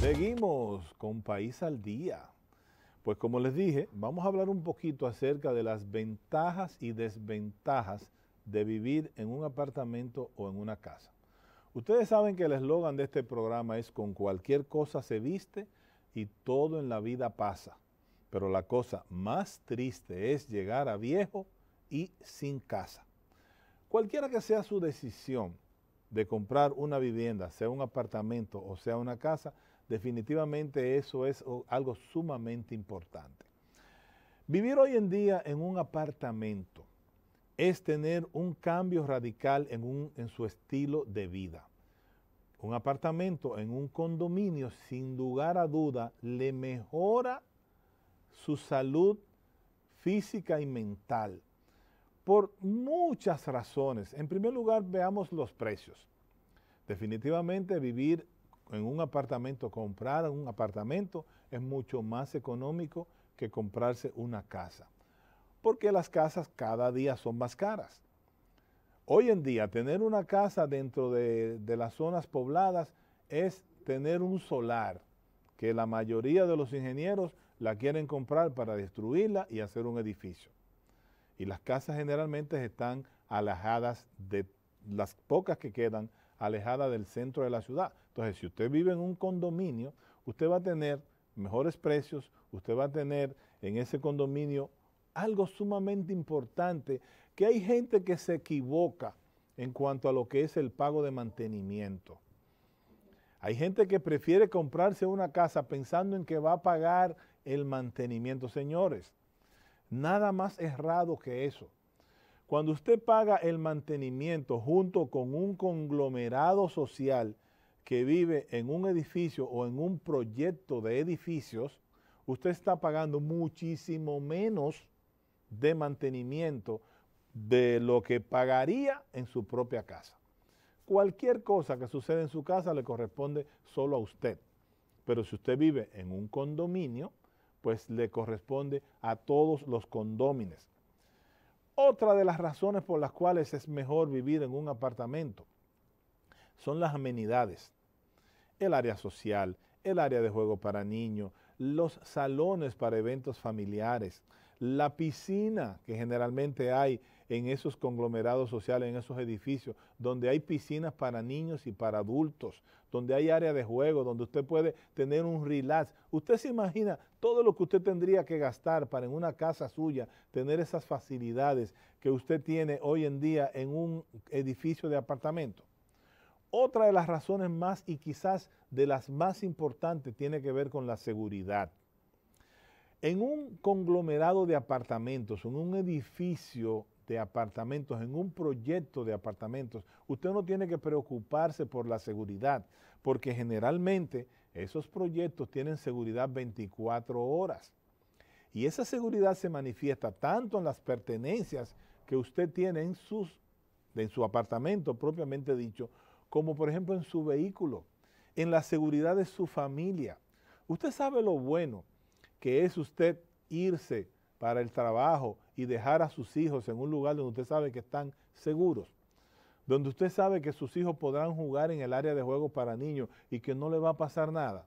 Seguimos con País al Día. Pues como les dije, vamos a hablar un poquito acerca de las ventajas y desventajas de vivir en un apartamento o en una casa. Ustedes saben que el eslogan de este programa es con cualquier cosa se viste y todo en la vida pasa. Pero la cosa más triste es llegar a viejo y sin casa. Cualquiera que sea su decisión de comprar una vivienda, sea un apartamento o sea una casa, Definitivamente eso es algo sumamente importante. Vivir hoy en día en un apartamento es tener un cambio radical en, un, en su estilo de vida. Un apartamento en un condominio, sin lugar a duda, le mejora su salud física y mental por muchas razones. En primer lugar, veamos los precios. Definitivamente vivir en un apartamento, comprar un apartamento es mucho más económico que comprarse una casa, porque las casas cada día son más caras. Hoy en día, tener una casa dentro de, de las zonas pobladas es tener un solar, que la mayoría de los ingenieros la quieren comprar para destruirla y hacer un edificio. Y las casas generalmente están alajadas de las pocas que quedan alejada del centro de la ciudad. Entonces, si usted vive en un condominio, usted va a tener mejores precios, usted va a tener en ese condominio algo sumamente importante, que hay gente que se equivoca en cuanto a lo que es el pago de mantenimiento. Hay gente que prefiere comprarse una casa pensando en que va a pagar el mantenimiento. Señores, nada más errado que eso. Cuando usted paga el mantenimiento junto con un conglomerado social que vive en un edificio o en un proyecto de edificios, usted está pagando muchísimo menos de mantenimiento de lo que pagaría en su propia casa. Cualquier cosa que suceda en su casa le corresponde solo a usted. Pero si usted vive en un condominio, pues le corresponde a todos los condóminos otra de las razones por las cuales es mejor vivir en un apartamento son las amenidades, el área social, el área de juego para niños, los salones para eventos familiares, la piscina que generalmente hay en esos conglomerados sociales, en esos edificios, donde hay piscinas para niños y para adultos, donde hay área de juego, donde usted puede tener un relax. Usted se imagina todo lo que usted tendría que gastar para en una casa suya tener esas facilidades que usted tiene hoy en día en un edificio de apartamento. Otra de las razones más y quizás de las más importantes tiene que ver con la seguridad. En un conglomerado de apartamentos, en un edificio de apartamentos, en un proyecto de apartamentos, usted no tiene que preocuparse por la seguridad, porque generalmente esos proyectos tienen seguridad 24 horas. Y esa seguridad se manifiesta tanto en las pertenencias que usted tiene en, sus, en su apartamento propiamente dicho, como por ejemplo en su vehículo, en la seguridad de su familia. Usted sabe lo bueno que es usted irse para el trabajo y dejar a sus hijos en un lugar donde usted sabe que están seguros, donde usted sabe que sus hijos podrán jugar en el área de juegos para niños y que no le va a pasar nada.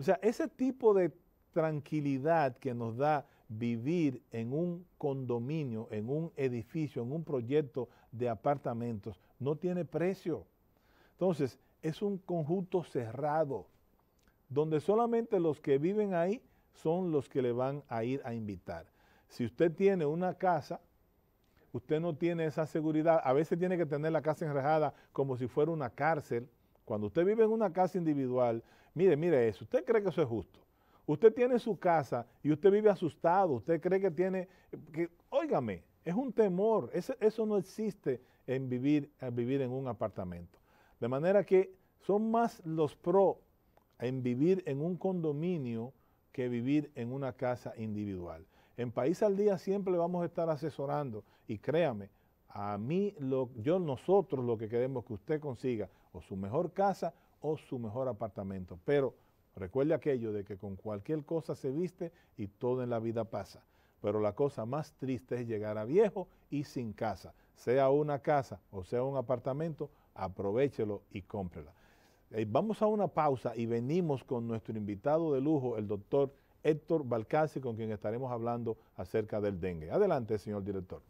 O sea, ese tipo de tranquilidad que nos da vivir en un condominio, en un edificio, en un proyecto de apartamentos, no tiene precio. Entonces, es un conjunto cerrado, donde solamente los que viven ahí son los que le van a ir a invitar. Si usted tiene una casa, usted no tiene esa seguridad. A veces tiene que tener la casa enrejada como si fuera una cárcel. Cuando usted vive en una casa individual, mire, mire eso, usted cree que eso es justo. Usted tiene su casa y usted vive asustado, usted cree que tiene, que, óigame, es un temor, eso, no existe en vivir, en vivir en un apartamento. De manera que son más los pro en vivir en un condominio que vivir en una casa individual. En País al Día siempre vamos a estar asesorando y créame, a mí, lo, yo, nosotros lo que queremos que usted consiga o su mejor casa o su mejor apartamento. Pero recuerde aquello de que con cualquier cosa se viste y todo en la vida pasa. Pero la cosa más triste es llegar a viejo y sin casa. Sea una casa o sea un apartamento, aprovechelo y cómprela. Eh, vamos a una pausa y venimos con nuestro invitado de lujo, el doctor Héctor Balcasi, con quien estaremos hablando acerca del dengue. Adelante, señor director.